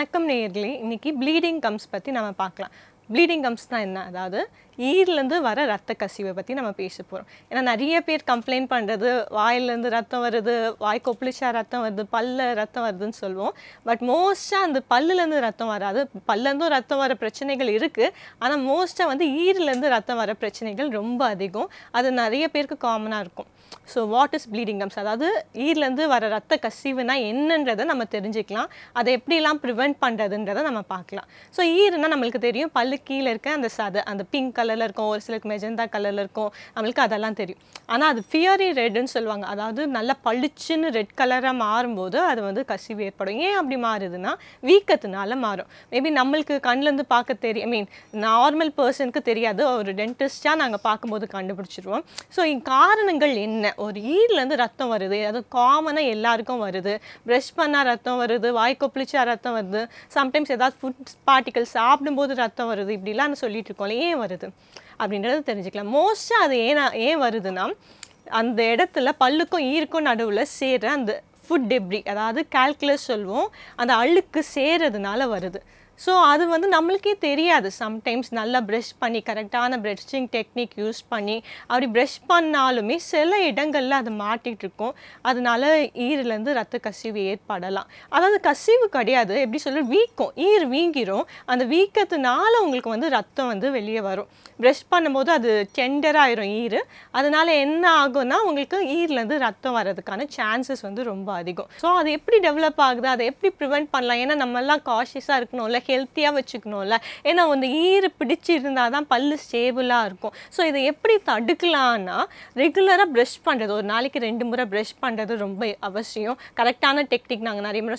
வணக்கம் நேயர்களே இன்னைக்கு ப்ளீடிங் கம்ஸ் பற்றி நம்ம பார்க்கலாம் ப்ளீடிங் கம்ஸ்னால் என்ன அதாவது ஈர்லேருந்து வர ரத்த கசிவை பற்றி நம்ம பேச போகிறோம் ஏன்னா நிறைய பேர் கம்ப்ளைண்ட் பண்ணுறது வாயிலேருந்து ரத்தம் வருது வாய் கொப்பளிச்சா ரத்தம் வருது பல்ல ரத்தம் வருதுன்னு சொல்லுவோம் பட் மோஸ்ட்டாக அந்த பல்லுலேருந்து ரத்தம் வராது பல்லேருந்தும் ரத்தம் வர பிரச்சனைகள் இருக்குது ஆனால் மோஸ்ட்டாக வந்து ஈர்லேருந்து ரத்தம் வர பிரச்சனைகள் ரொம்ப அதிகம் அது நிறைய பேருக்கு காமனாக இருக்கும் so what is bleeding gums அதாவது ஈர்லேருந்து வர ரத்த கசிவுனா என்னன்றதை நம்ம தெரிஞ்சுக்கலாம் அதை எப்படிலாம் ப்ரிவெண்ட் பண்ணுறதுன்றதை நம்ம பார்க்கலாம் ஸோ ஈர்னால் நம்மளுக்கு தெரியும் பல்லு கீழே இருக்க அந்த சத அந்த பிங்க் கலரில் இருக்கும் ஒரு சிலருக்கு மெஜந்தா கலரில் இருக்கும் நம்மளுக்கு அதெல்லாம் தெரியும் ஆனால் அது ஃபியரி ரெட்டுன்னு சொல்லுவாங்க அதாவது நல்லா பளிச்சுன்னு ரெட் கலராக மாறும்போது அது வந்து கசிவு ஏற்படும் ஏன் அப்படி மாறுதுன்னா வீக்கத்தினால மாறும் மேபி நம்மளுக்கு கண்ணிலேருந்து பார்க்க தெரியும் ஐ மீன் நார்மல் பர்சனுக்கு தெரியாது ஒரு டென்டிஸ்டாக நாங்கள் பார்க்கும்போது கண்டுபிடிச்சிருவோம் ஸோ காரணங்கள் என்ன ஒரு ஈர்லேருந்து ரத்தம் வருது அது காமனாக எல்லாருக்கும் வருது ப்ரெஷ் பண்ணால் ரத்தம் வருது வாய்க்கொப்பிளிச்சா ரத்தம் வருது சம்டைம்ஸ் ஏதாவது ஃபுட் பார்ட்டிகல் சாப்பிடும்போது ரத்தம் வருது வருது இப்படிலாம் சொல்லிட்டு இருக்கோம்ல ஏன் வருது அப்படின்றத தெரிஞ்சுக்கலாம் மோஸ்ட்டாக அது ஏன்னா ஏன் வருதுன்னா அந்த இடத்துல பல்லுக்கும் ஈருக்கும் நடுவில் சேர்கிற அந்த ஃபுட் டெப்ரி அதாவது கால்குலஸ் சொல்லுவோம் அந்த அழுக்கு சேர்றதுனால வருது ஸோ அது வந்து நம்மளுக்கே தெரியாது சம்டைம்ஸ் நல்லா ப்ரெஷ் பண்ணி கரெக்டான ப்ரெஷ்ஷிங் டெக்னிக் யூஸ் பண்ணி அப்படி ப்ரெஷ் பண்ணாலுமே சில இடங்களில் அது மாட்டிகிட்ருக்கும் அதனால ஈரிலேருந்து ரத்த கசிவு ஏற்படலாம் அதாவது கசிவு கிடையாது எப்படி சொல்ல வீக்கம் ஈர் வீங்கிரும் அந்த வீக்கத்தினால உங்களுக்கு வந்து ரத்தம் வந்து வெளியே வரும் ப்ரெஷ் பண்ணும்போது அது டெண்டராயிரும் ஈர் அதனால் என்ன ஆகும்னா உங்களுக்கு ஈர்லேருந்து ரத்தம் வர்றதுக்கான சான்சஸ் வந்து ரொம்ப அதிகம் ஸோ அது எப்படி டெவலப் ஆகுது அதை எப்படி ப்ரிவெண்ட் பண்ணலாம் ஏன்னா நம்மெல்லாம் காஷியஸாக இருக்கணும்ல ஹெல்த்தியாக வச்சுக்கணும்ல ஏன்னா வந்து ஈர் பிடிச்சி இருந்தால் தான் பல்லு ஸ்டேபிளாக இருக்கும் ஸோ இதை எப்படி தடுக்கலான்னா ரெகுலராக ப்ரஷ் பண்ணுறது ஒரு நாளைக்கு ரெண்டு முறை ப்ரஷ் பண்ணுறது ரொம்ப அவசியம் கரெக்டான டெக்னிக் நாங்கள் நிறைய முறை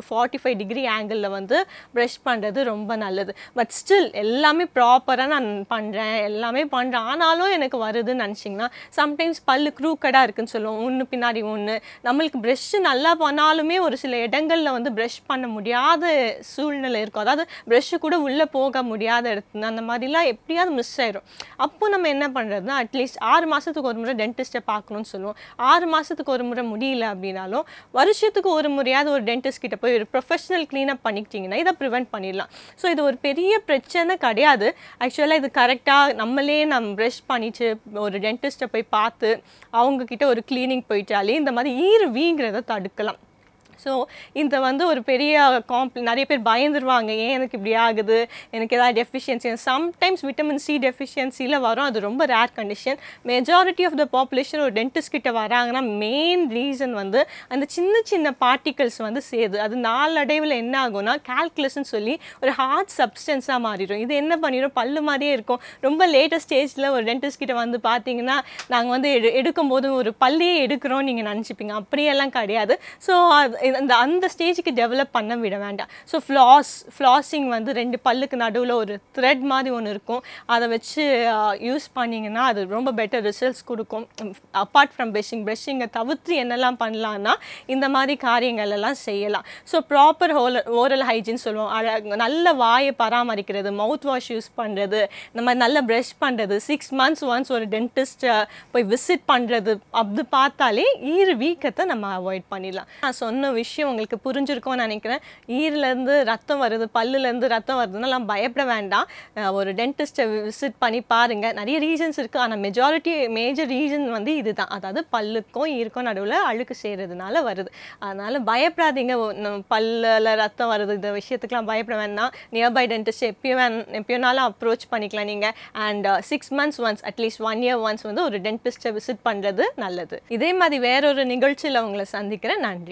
ஒரு ஃபார்ட்டி ஃபைவ் டிகிரி ஆங்கிளில் வந்து ப்ரஷ் பண்ணுறது ரொம்ப நல்லது பட் ஸ்டில் எல்லாமே ப்ராப்பராக நான் பண்ணுறேன் எல்லாமே பண்ணுறேன் ஆனாலும் எனக்கு வருதுன்னு நினச்சிங்கன்னா சம்டைம்ஸ் பல்லு க்ரூக்கடாக இருக்குதுன்னு சொல்லுவோம் ஒன்று பின்னாடி ஒன்று நம்மளுக்கு ப்ரெஷ்ஷு நல்லா பண்ணாலுமே ஒரு சில இடங்களில் வந்து ப்ரெஷ் பண்ண முடியாத சூழ்நிலை இருக்கும் இருக்கும் அதாவது ப்ரெஷ்ஷு கூட உள்ளே போக முடியாத இடத்துல அந்த மாதிரிலாம் எப்படியாவது மிஸ் ஆயிரும் அப்போ நம்ம என்ன பண்ணுறதுனா அட்லீஸ்ட் ஆறு மாதத்துக்கு ஒரு முறை டென்டிஸ்ட்டை பார்க்கணும்னு சொல்லுவோம் ஆறு மாதத்துக்கு ஒரு முறை முடியல அப்படின்னாலும் வருஷத்துக்கு ஒரு முறையாவது ஒரு டென்டிஸ்ட் கிட்ட போய் ஒரு ப்ரொஃபஷனல் க்ளீனப் பண்ணிக்கிட்டிங்கன்னா இதை ப்ரிவெண்ட் பண்ணிடலாம் ஸோ இது ஒரு பெரிய பிரச்சனை கிடையாது ஆக்சுவலாக இது கரெக்டாக நம்மளே நம்ம ப்ரெஷ் பண்ணிச்சு ஒரு டென்டிஸ்ட்டை போய் பார்த்து அவங்கக்கிட்ட ஒரு க்ளீனிங் போயிட்டாலே இந்த மாதிரி ஈறு வீங்கிறத தடுக்கலாம் ஸோ இந்த வந்து ஒரு பெரிய காம்ப் நிறைய பேர் பயந்துருவாங்க ஏன் எனக்கு இப்படி ஆகுது எனக்கு ஏதாவது டெஃபிஷியன்சி சம்டைம்ஸ் விட்டமின் சி டெஃபிஷியன்சியில் வரும் அது ரொம்ப rare condition majority of the population ஒரு டென்டிஸ்ட் கிட்ட வராங்கன்னா மெயின் ரீசன் வந்து அந்த சின்ன சின்ன பார்ட்டிகல்ஸ் வந்து சேது அது நாளடைவில் என்ன ஆகும்னா கால்குலஸ்ன்னு சொல்லி ஒரு ஹார்ட் சப்ஸ்டன்ஸாக மாறிடும் இது என்ன பண்ணிடும் பல்லு மாதிரியே இருக்கும் ரொம்ப லேட்டஸ்ட் ஸ்டேஜில் ஒரு டென்டிஸ்ட் கிட்ட வந்து பார்த்தீங்கன்னா நாங்கள் வந்து எடு எடுக்கும்போது ஒரு பல்லையே எடுக்கிறோம் நீங்கள் நினச்சிப்பீங்க அப்படியெல்லாம் கிடையாது ஸோ இந்த அந்த ஸ்டேஜுக்கு டெவலப் பண்ண விட வேண்டாம் ஸோ ஃப்ளாஸ் ஃப்ளாஸிங் வந்து ரெண்டு பல்லுக்கு நடுவில் ஒரு த்ரெட் மாதிரி ஒன்று இருக்கும் அதை வச்சு யூஸ் பண்ணிங்கன்னா அது ரொம்ப பெட்டர் ரிசல்ட்ஸ் கொடுக்கும் அப்பார்ட் ஃப்ரம் ப்ரெஷிங் ப்ரெஷிங்கை தவிர்த்து என்னெல்லாம் பண்ணலான்னா இந்த மாதிரி காரியங்கள் எல்லாம் செய்யலாம் so proper whole oral hygiene சொல்லுவோம் நல்ல வாயை பராமரிக்கிறது மவுத் வாஷ் யூஸ் பண்ணுறது இந்த மாதிரி நல்ல ப்ரெஷ் பண்ணுறது சிக்ஸ் மந்த்ஸ் ஒன்ஸ் ஒரு டென்டிஸ்ட்டை போய் விசிட் பண்ணுறது அப்படி பார்த்தாலே ஈர் வீக்கத்தை நம்ம அவாய்ட் பண்ணிடலாம் நான் சொன்ன விஷயம் உங்களுக்கு புரிஞ்சிருக்கும்னு நினைக்கிறேன் ஈரிலேருந்து ரத்தம் வருது பல்லுலேருந்து ரத்தம் வருதுன்னெல்லாம் பயப்பட வேண்டாம் ஒரு டென்டிஸ்ட்டை விசிட் பண்ணி பாருங்கள் நிறைய ரீசன்ஸ் இருக்குது ஆனால் மெஜாரிட்டி மேஜர் ரீசன் வந்து இது தான் அதாவது பல்லுக்கும் ஈருக்கும் நடுவில் அழுக்கு செய்கிறதுனால வருது அதனால் பயப்படாதீங்க பல்லில் ரத்தம் வருது இந்த விஷயத்துக்குலாம் பயப்பட வேண்டாம் நியர்பை டென்டிஸ்ட் எப்பயும் வேணும் எப்பயோனாலும் அப்ரோச் பண்ணிக்கலாம் நீங்கள் and six months once at least one year once வந்து ஒரு டென்டிஸ்ட்டை விசிட் பண்ணுறது நல்லது இதே மாதிரி வேறொரு நிகழ்ச்சியில் உங்களை சந்திக்கிறேன் நன்றி